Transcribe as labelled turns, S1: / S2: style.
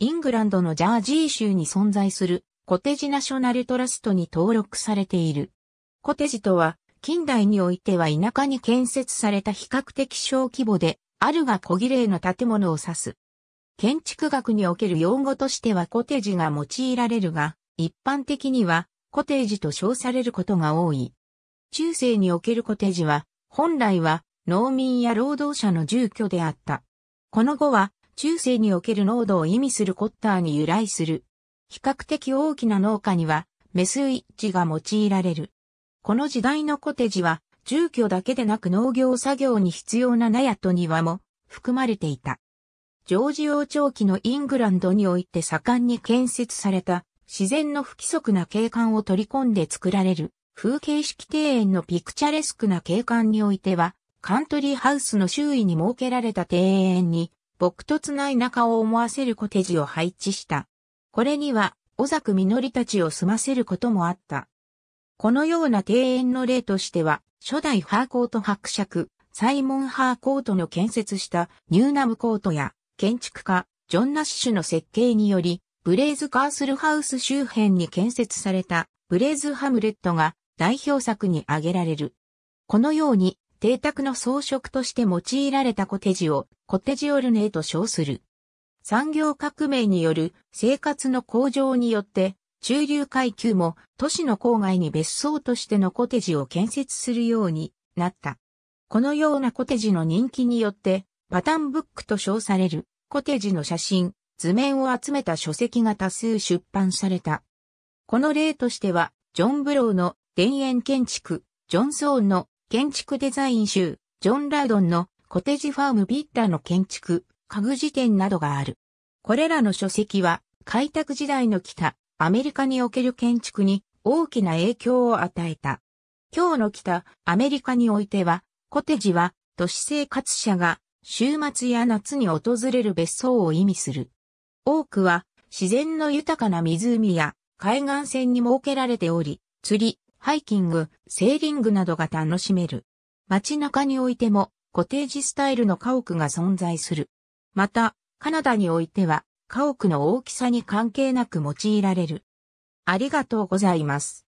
S1: イングランドのジャージー州に存在するコテジナショナルトラストに登録されている。コテジとは、近代においては田舎に建設された比較的小規模で、あるが小綺麗な建物を指す。建築学における用語としてはコテジが用いられるが、一般的にはコテージと称されることが多い。中世におけるコテージは、本来は農民や労働者の住居であった。この後は中世における濃度を意味するコッターに由来する。比較的大きな農家には、メスイッチが用いられる。この時代のコテジは、住居だけでなく農業作業に必要な納屋と庭も含まれていた。ジョージ王朝期のイングランドにおいて盛んに建設された自然の不規則な景観を取り込んで作られる風景式庭園のピクチャレスクな景観においてはカントリーハウスの周囲に設けられた庭園に朴突な田舎を思わせるコテージを配置した。これには、小作実たちを住ませることもあった。このような庭園の例としては、初代ハーコート伯爵、サイモン・ハーコートの建設したニューナムコートや、建築家、ジョン・ナッシュの設計により、ブレイズ・カースルハウス周辺に建設された、ブレイズ・ハムレットが代表作に挙げられる。このように、邸宅の装飾として用いられたコテジをコテジオルネーと称する。産業革命による生活の向上によって中流階級も都市の郊外に別荘としてのコテジを建設するようになった。このようなコテジの人気によってパタンブックと称されるコテジの写真、図面を集めた書籍が多数出版された。この例としては、ジョン・ブローの田園建築、ジョン・ソーンの建築デザイン集、ジョン・ラードンのコテージファームビッラの建築、家具辞典などがある。これらの書籍は、開拓時代の北、アメリカにおける建築に大きな影響を与えた。今日の北、アメリカにおいては、コテージは都市生活者が週末や夏に訪れる別荘を意味する。多くは自然の豊かな湖や海岸線に設けられており、釣り、ハイキング、セーリングなどが楽しめる。街中においても、コテージスタイルの家屋が存在する。また、カナダにおいては、家屋の大きさに関係なく用いられる。ありがとうございます。